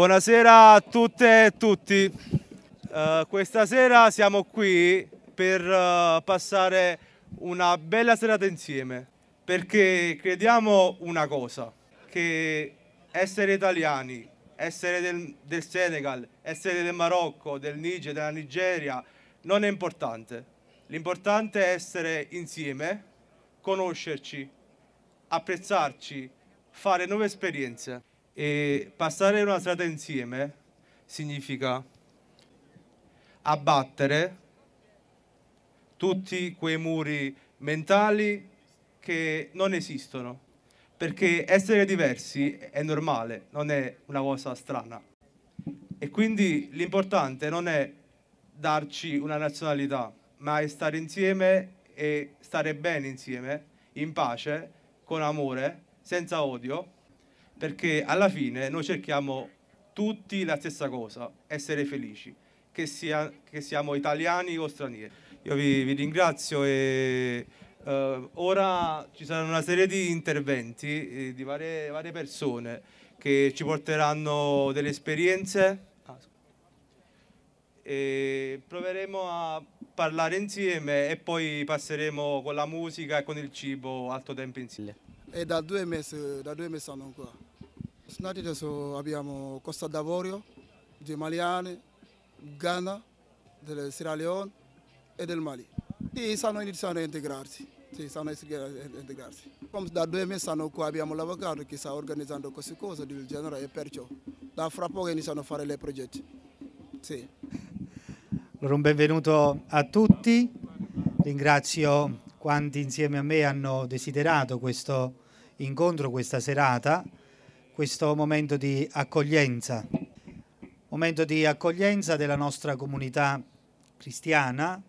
Buonasera a tutte e tutti. Uh, questa sera siamo qui per uh, passare una bella serata insieme perché crediamo una cosa, che essere italiani, essere del, del Senegal, essere del Marocco, del Niger, della Nigeria, non è importante. L'importante è essere insieme, conoscerci, apprezzarci, fare nuove esperienze. E passare una strada insieme significa abbattere tutti quei muri mentali che non esistono, perché essere diversi è normale, non è una cosa strana. E quindi l'importante non è darci una nazionalità, ma è stare insieme e stare bene insieme, in pace, con amore, senza odio perché alla fine noi cerchiamo tutti la stessa cosa, essere felici, che, sia, che siamo italiani o stranieri. Io vi, vi ringrazio e eh, ora ci saranno una serie di interventi eh, di varie, varie persone che ci porteranno delle esperienze ah, e proveremo a parlare insieme e poi passeremo con la musica e con il cibo alto tempo insieme. È da due mesi, da due mesi sono qua. Snati adesso abbiamo Costa d'Avorio, dei Maliane, Ghana, del Sierra Leone e del Mali. Sì, stanno iniziando a integrarsi. Sì, stanno integrarsi. Come da due mesi stanno qua abbiamo l'avvocato che sta organizzando queste cose del genere e perciò da fra poco iniziano a fare le progetti. Sì. Allora un benvenuto a tutti, ringrazio quanti insieme a me hanno desiderato questo incontro, questa serata questo momento di accoglienza, momento di accoglienza della nostra comunità cristiana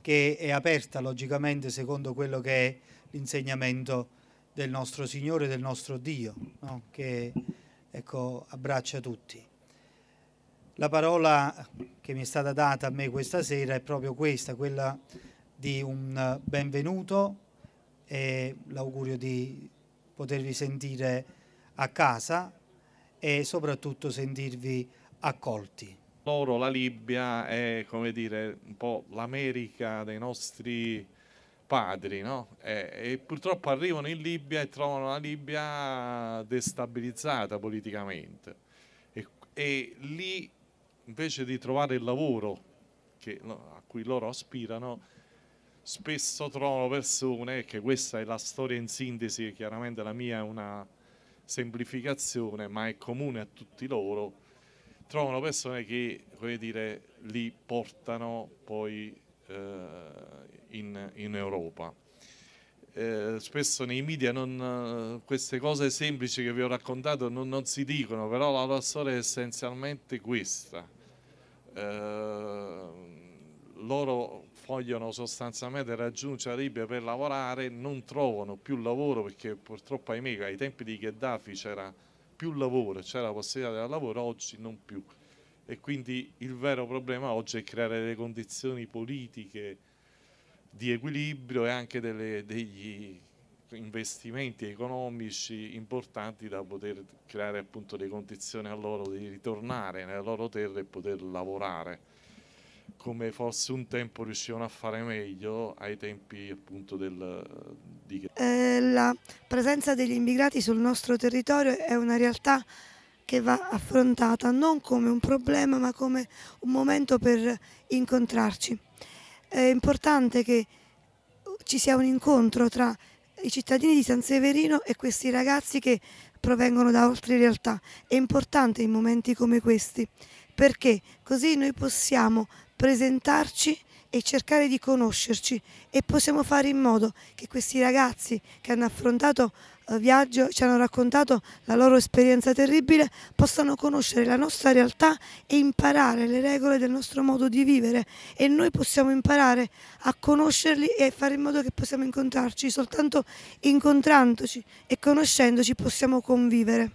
che è aperta logicamente secondo quello che è l'insegnamento del nostro Signore, del nostro Dio, no? che ecco, abbraccia tutti. La parola che mi è stata data a me questa sera è proprio questa, quella di un benvenuto e l'augurio di potervi sentire a casa e soprattutto sentirvi accolti. Loro, la Libia, è come dire un po' l'America dei nostri padri, no? E, e purtroppo arrivano in Libia e trovano la Libia destabilizzata politicamente. E, e lì, invece di trovare il lavoro che, a cui loro aspirano, spesso trovano persone, che questa è la storia in sintesi, chiaramente la mia è una semplificazione, ma è comune a tutti loro, trovano persone che dire, li portano poi eh, in, in, Europa. Eh, spesso nei media non, eh, queste cose semplici che vi ho raccontato non, non si dicono, però la loro storia è essenzialmente questa. Eh, loro vogliono sostanzialmente raggiungere la Libia per lavorare non trovano più lavoro perché purtroppo ahimè ai tempi di Gheddafi c'era più lavoro, c'era la possibilità del lavoro, oggi non più. E quindi il vero problema oggi è creare le condizioni politiche di equilibrio e anche delle, degli investimenti economici importanti da poter creare appunto le condizioni a loro di ritornare nelle loro terre e poter lavorare come forse un tempo riuscivano a fare meglio ai tempi appunto del di... Eh, la presenza degli immigrati sul nostro territorio è una realtà che va affrontata non come un problema ma come un momento per incontrarci. È importante che ci sia un incontro tra i cittadini di San Severino e questi ragazzi che provengono da altre realtà. È importante in momenti come questi perché così noi possiamo presentarci e cercare di conoscerci e possiamo fare in modo che questi ragazzi che hanno affrontato eh, viaggio, ci hanno raccontato la loro esperienza terribile, possano conoscere la nostra realtà e imparare le regole del nostro modo di vivere e noi possiamo imparare a conoscerli e fare in modo che possiamo incontrarci, soltanto incontrandoci e conoscendoci possiamo convivere.